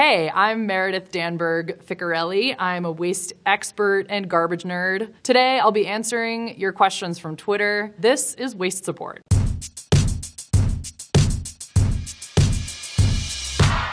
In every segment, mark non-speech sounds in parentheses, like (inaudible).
Hey, I'm Meredith Danberg Ficarelli. I'm a waste expert and garbage nerd. Today, I'll be answering your questions from Twitter. This is Waste Support.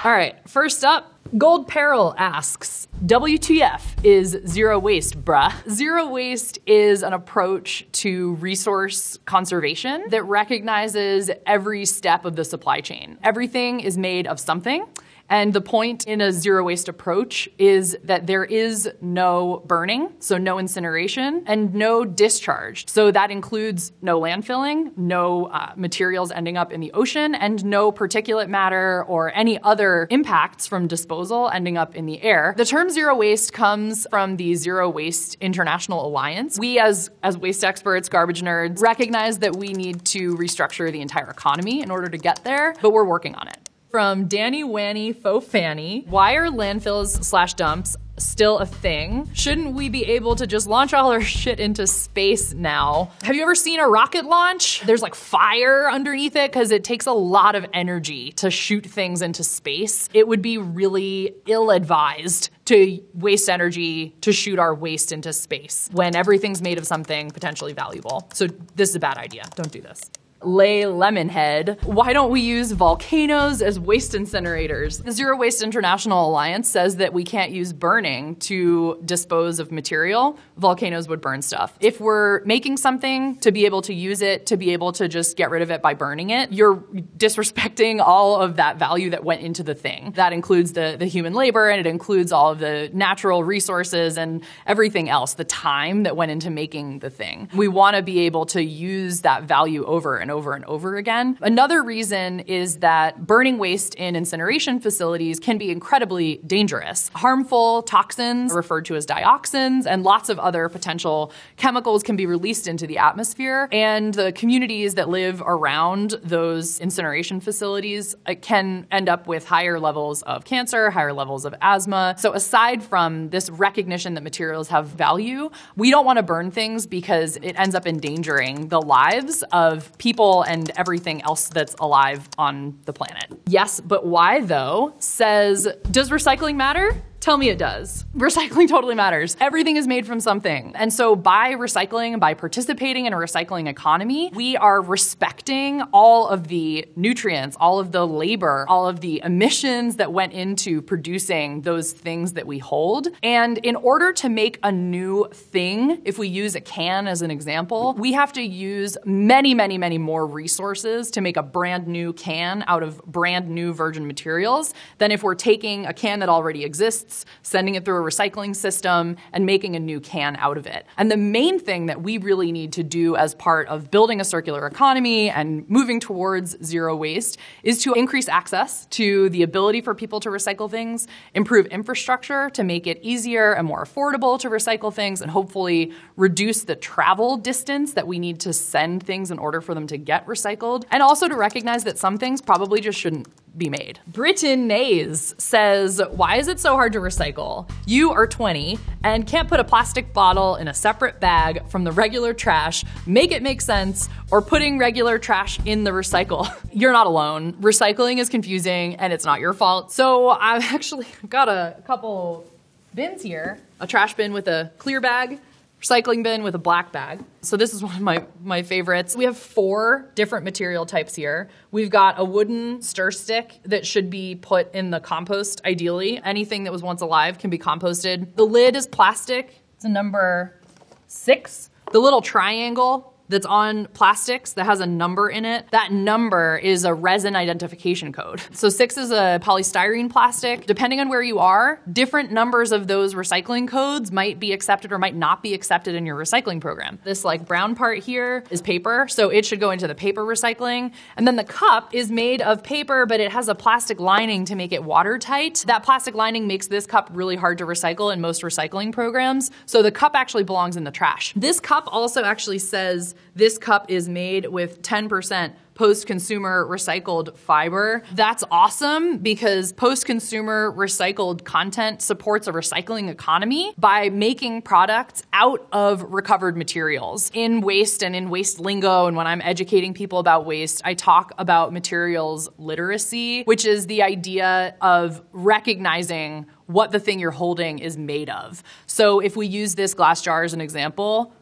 All right, first up, Gold Peril asks, WTF is zero waste, bruh. Zero waste is an approach to resource conservation that recognizes every step of the supply chain. Everything is made of something, and the point in a zero waste approach is that there is no burning, so no incineration, and no discharge. So that includes no landfilling, no uh, materials ending up in the ocean, and no particulate matter or any other impacts from disposal ending up in the air. The term zero waste comes from the Zero Waste International Alliance. We, as, as waste experts, garbage nerds, recognize that we need to restructure the entire economy in order to get there, but we're working on it from Danny Wanny Faux Fanny. Why are landfills slash dumps still a thing? Shouldn't we be able to just launch all our (laughs) shit into space now? Have you ever seen a rocket launch? There's like fire underneath it because it takes a lot of energy to shoot things into space. It would be really ill advised to waste energy to shoot our waste into space when everything's made of something potentially valuable. So this is a bad idea. Don't do this lay Lemonhead. Why don't we use volcanoes as waste incinerators? The Zero Waste International Alliance says that we can't use burning to dispose of material. Volcanoes would burn stuff. If we're making something to be able to use it, to be able to just get rid of it by burning it, you're disrespecting all of that value that went into the thing. That includes the, the human labor and it includes all of the natural resources and everything else, the time that went into making the thing. We want to be able to use that value over and over over and over again. Another reason is that burning waste in incineration facilities can be incredibly dangerous. Harmful toxins, referred to as dioxins, and lots of other potential chemicals can be released into the atmosphere. And the communities that live around those incineration facilities uh, can end up with higher levels of cancer, higher levels of asthma. So, aside from this recognition that materials have value, we don't want to burn things because it ends up endangering the lives of people people and everything else that's alive on the planet. Yes, but why though? Says, does recycling matter? Tell me it does. (laughs) Recycling totally matters. Everything is made from something. And so by recycling, by participating in a recycling economy, we are respecting all of the nutrients, all of the labor, all of the emissions that went into producing those things that we hold. And in order to make a new thing, if we use a can as an example, we have to use many, many, many more resources to make a brand new can out of brand new virgin materials than if we're taking a can that already exists sending it through a recycling system, and making a new can out of it. And the main thing that we really need to do as part of building a circular economy and moving towards zero waste is to increase access to the ability for people to recycle things, improve infrastructure to make it easier and more affordable to recycle things, and hopefully reduce the travel distance that we need to send things in order for them to get recycled, and also to recognize that some things probably just shouldn't be made. Britain Nays says, Why is it so hard to recycle? You are 20 and can't put a plastic bottle in a separate bag from the regular trash, make it make sense, or putting regular trash in the recycle. (laughs) You're not alone. Recycling is confusing and it's not your fault. So I've (laughs) actually got a couple bins here a trash bin with a clear bag recycling bin with a black bag. So this is (laughs) one of my, my favorites. We have four different material types here. We've got a wooden stir stick that should be put in the compost, ideally. Anything that was once alive can be composted. The lid is plastic. It's a number six. The little triangle that's on plastics that has a number in it. That number is a resin identification code. So six is a polystyrene plastic. Depending on where you are, different numbers of those recycling codes might be accepted or might not be accepted in your recycling program. This like brown part here is paper, so it should go into the paper recycling. And then the cup is made of paper, but it has a plastic lining to make it watertight. That plastic lining makes this cup really hard to recycle in most recycling programs. So the cup actually belongs in the trash. This cup also actually says this cup is made with 10% post consumer recycled fiber. That's awesome because post consumer recycled content supports a recycling economy by making products out of recovered materials. In waste and in waste lingo, and when I'm educating people about waste, I talk about materials literacy, which is the idea of recognizing what the thing you're holding is made of. So if we use this glass jar as an example,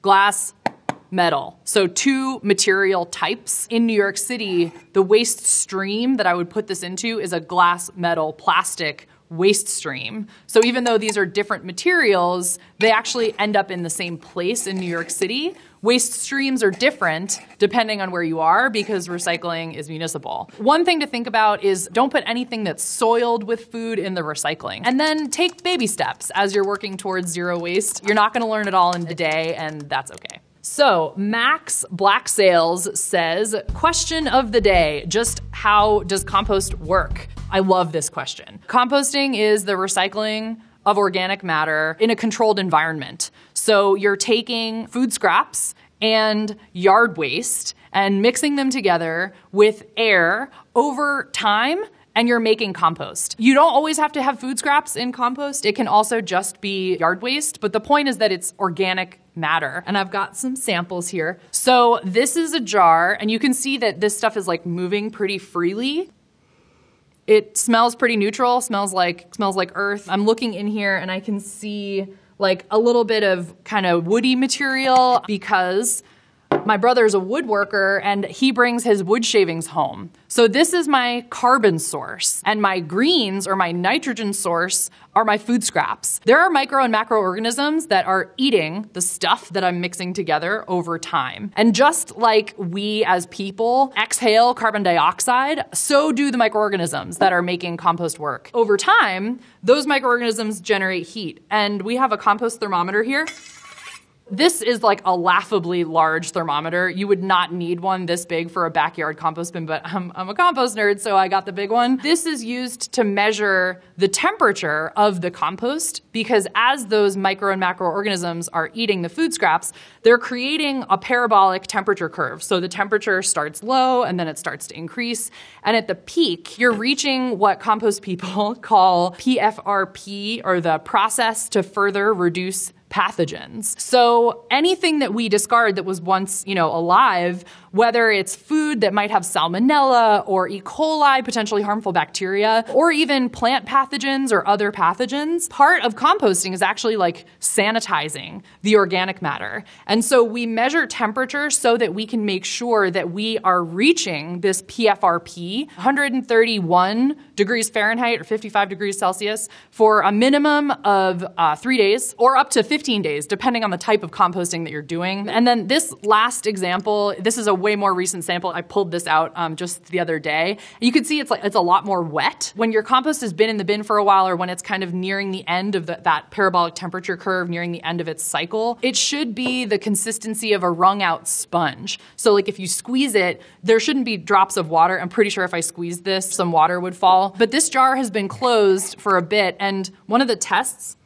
glass metal. So, two material types. In New York City, the waste stream that I would put this into is a glass, metal, plastic waste stream. So, even though these are different materials, they actually end up in the same place in New York City. Waste streams are different depending on where you are because recycling is municipal. One thing to think about is don't put anything that's soiled with food in the recycling. And then take baby steps as you're working towards zero waste. You're not going to learn it all in a day, and that's okay. So, Max Black Sales says, Question of the day just how does compost work? I love this question. Composting is the recycling of organic matter in a controlled environment. So, you're taking food scraps and yard waste and mixing them together with air over time and you're making compost. You don't always have to have food scraps in compost. It can also just be yard waste, but the point is that it's organic matter. And I've got some samples here. So this is a jar and you can see that this stuff is like moving pretty freely. It smells pretty neutral, smells like smells like earth. I'm looking in here and I can see like a little bit of kind of woody material because my brother is a woodworker and he brings his wood shavings home. So this is my carbon source and my greens or my nitrogen source are my food scraps. There are micro and macroorganisms that are eating the stuff that I'm mixing together over time. And just like we as people exhale carbon dioxide, so do the microorganisms that are making compost work. Over time, those microorganisms generate heat and we have a compost thermometer here this is like a laughably large thermometer. You would not need one this big for a backyard compost bin, but I'm, I'm a compost nerd, so I got the big one. This is used to measure the temperature of the compost because as those micro and macroorganisms are eating the food scraps, they're creating a parabolic temperature curve. So the temperature starts low and then it starts to increase. And at the peak, you're reaching what compost people (laughs) call PFRP or the process to further reduce pathogens. So anything that we discard that was once, you know, alive whether it's food that might have salmonella or E. coli, potentially harmful bacteria, or even plant pathogens or other pathogens. Part of composting is actually like sanitizing the organic matter. And so we measure temperature so that we can make sure that we are reaching this PFRP, 131 degrees Fahrenheit or 55 degrees Celsius, for a minimum of uh, three days or up to 15 days, depending on the type of composting that you're doing. And then this last example, this is a way more recent sample. I pulled this out um, just the other day. You can see it's like it's a lot more wet. When your compost has been in the bin for a while or when it's kind of nearing the end of the, that parabolic temperature curve, nearing the end of its cycle, it should be the consistency of a wrung out sponge. So like if you squeeze it, there shouldn't be drops of water. I'm pretty sure if I squeezed this, some water would fall. But this jar has been closed for a bit and one of the tests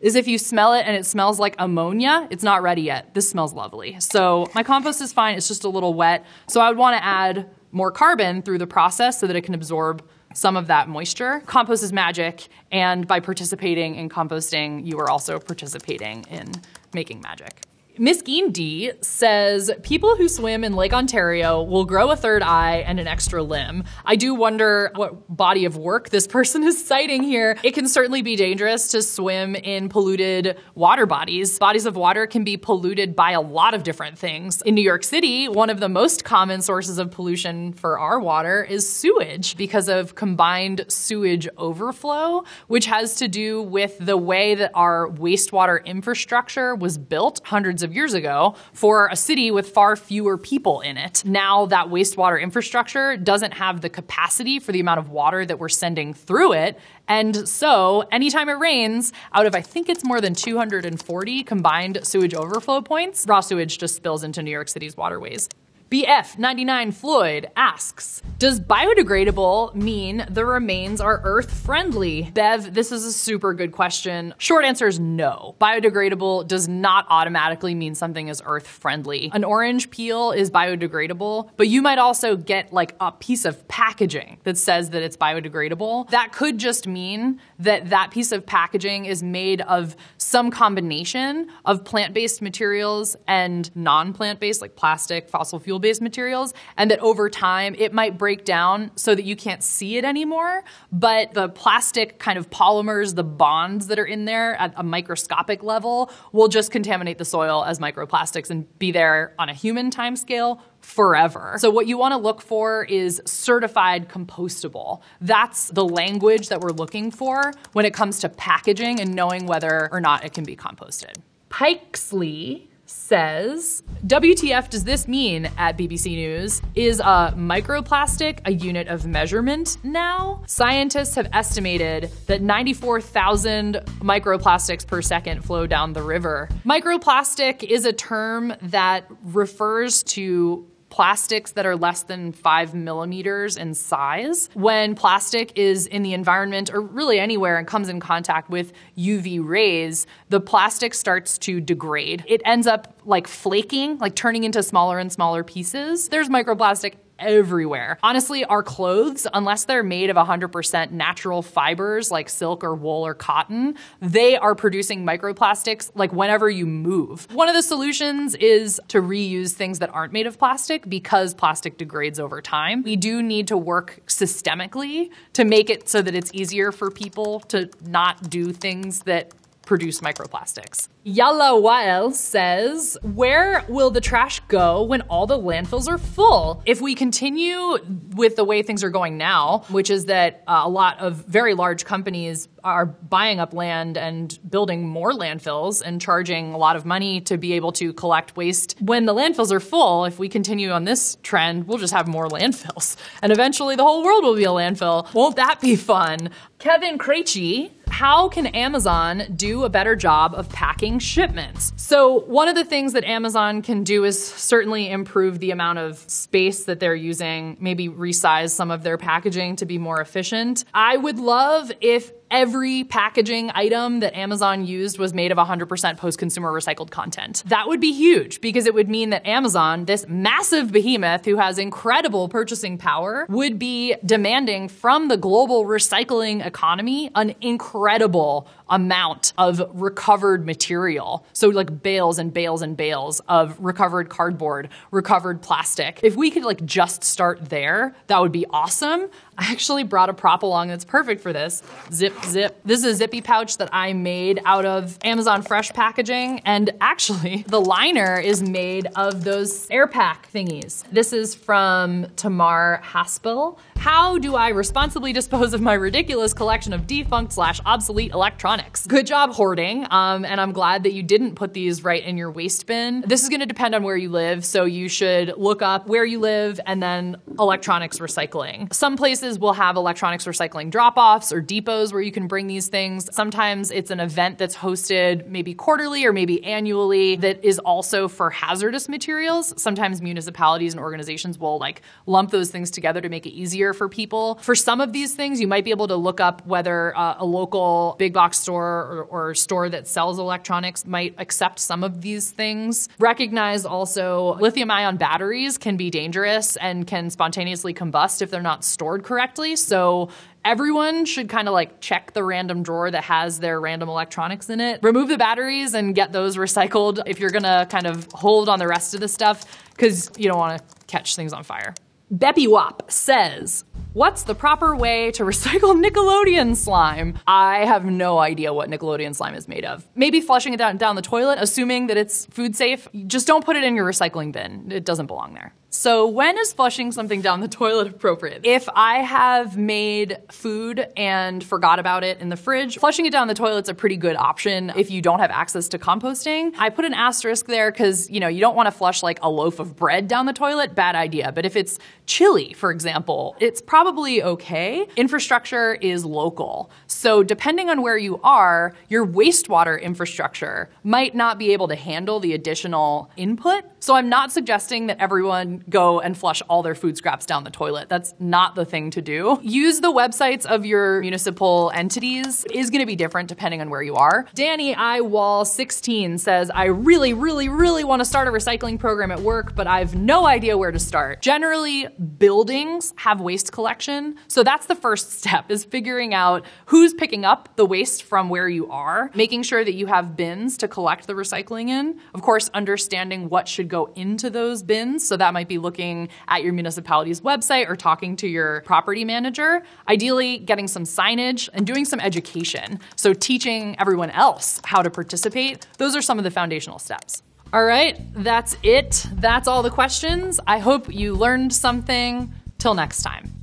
is if you smell it and it smells like ammonia, it's not ready yet. This smells lovely. So my compost is fine, it's just a little wet. So I would wanna add more carbon through the process so that it can absorb some of that moisture. Compost is magic, and by participating in composting, you are also participating in making magic. Miss Geen D says people who swim in Lake Ontario will grow a third eye and an extra limb. I do wonder what body of work this (laughs) person is citing here. It can certainly be dangerous to swim in polluted water bodies. Bodies of water can be polluted by a lot of different things. In New York City, one of the most common sources of pollution for our water is sewage because of combined sewage overflow, which has to do with the way that our wastewater infrastructure was built hundreds of of years ago for a city with far fewer people in it. Now that wastewater infrastructure doesn't have the capacity for the amount of water that we're sending through it. And so anytime it rains, out of I think it's more than 240 combined sewage overflow points, raw sewage just spills into New York City's waterways. BF99 Floyd asks Does biodegradable mean the remains are earth friendly? Bev, this is a super good question. Short answer is no. Biodegradable does not automatically mean something is earth friendly. An orange peel is biodegradable, but you might also get like a piece of packaging that says that it's biodegradable. That could just mean that that piece of packaging is made of some combination of plant based materials and non plant based, like plastic, fossil fuel based based materials, and that over time it might break down so that you can't see it anymore. But the plastic kind of polymers, the bonds that are in there at a microscopic level, will just contaminate the soil as microplastics and be there on a human timescale forever. So what you want to look for is certified compostable. That's the language that we're looking for when it comes to packaging and knowing whether or not it can be composted. Pikesley says, WTF does this mean at BBC News? Is a microplastic a unit of measurement now? Scientists have estimated that 94,000 microplastics per second flow down the river. Microplastic is a term that refers to plastics that are less than five millimeters in size. When plastic is in the environment or really anywhere and comes in contact with UV rays, the plastic starts to degrade. It ends up like flaking, like turning into smaller and smaller pieces. There's microplastic everywhere. Honestly, our clothes, unless they're made of 100% natural fibers like silk or wool or cotton, they are producing microplastics like whenever you move. One of the solutions is to reuse things that aren't made of plastic because plastic degrades over time. We do need to work systemically to make it so that it's easier for people to not do things that produce microplastics. Yala Wael says, Where will the trash go when all the landfills are full? If we continue with the way things are going now, which is that uh, a lot of very large companies are buying up land and building more landfills and charging a lot of money to be able to collect waste. When the landfills are full, if we continue on this trend, we'll just have more landfills. And eventually the whole world will be a landfill. Won't that be fun? Kevin Krejci how can Amazon do a better job of packing shipments? So, one of the things that Amazon can do is certainly improve the amount of space that they're using, maybe resize some of their packaging to be more efficient. I would love if every packaging item that Amazon used was made of 100% post consumer recycled content. That would be huge because it would mean that Amazon, this massive behemoth who has incredible purchasing power, would be demanding from the global recycling economy an incredible amount of recovered material. So, like bales and bales and bales of recovered cardboard, recovered plastic. If we could like just start there, that would be awesome. I actually brought a prop along that's perfect for this. Zip, zip. This is a zippy pouch that I made out of Amazon Fresh packaging. And actually, (laughs) the liner is made of those air pack thingies. This is from Tamar Haspel. How do I responsibly dispose of my ridiculous collection of defunct slash obsolete electronics? Good job hoarding, um, and I'm glad that you didn't put these right in your waste bin. This is gonna depend on where you live, so you should look up where you live and then electronics recycling. Some places will have electronics recycling drop offs or depots where you can bring these things. Sometimes it's an event that's hosted maybe quarterly or maybe annually that is also for hazardous materials. Sometimes municipalities and organizations will like lump those things together to make it easier for people. For some of these things, you might be able to look up whether uh, a local big box store or, or store that sells electronics might accept some of these things. Recognize also lithium ion batteries can be dangerous and can spontaneously combust if they're not stored correctly. So everyone should kind of like check the random drawer that has their random electronics in it. Remove the batteries and get those recycled if you're gonna kind of hold on the rest of the stuff because you don't wanna catch things on fire. Wop says, What's the proper way to recycle (laughs) Nickelodeon slime? I have no idea what Nickelodeon slime is made of. Maybe flushing it down, down the toilet, assuming that it's food safe. Just don't put it in your recycling bin. It doesn't belong there. So, when is flushing something down the (laughs) toilet appropriate? If I have made food and forgot about it in the fridge, flushing it down the toilet's a pretty good option if you don't have access to composting. I put an asterisk there cuz you know, you don't want to flush like a loaf of bread down the toilet, bad idea. But if it's chili, for example, it's probably okay. Infrastructure is local. So, depending on where you are, your wastewater infrastructure might not be able to handle the additional input. So, I'm not suggesting that everyone go and flush all their food scraps down the toilet. That's not the thing to do. Use the websites of your municipal entities. It is going to be different depending on where you are. Danny I Wall 16 says, I really, really, really want to start a recycling program at work, but I've no idea where to start. Generally, buildings have waste collection. So, that's the first (laughs) step is figuring out who's picking up the waste from where you are, making sure that you have bins to collect the recycling in. Of course, understanding what should go into those bins. So that might be looking at your municipality's website or talking to your property manager. Ideally, getting some signage and doing some education. So teaching everyone else how to participate. Those are some of the foundational steps. All right, that's it. That's all the questions. I hope you learned something. Till next time.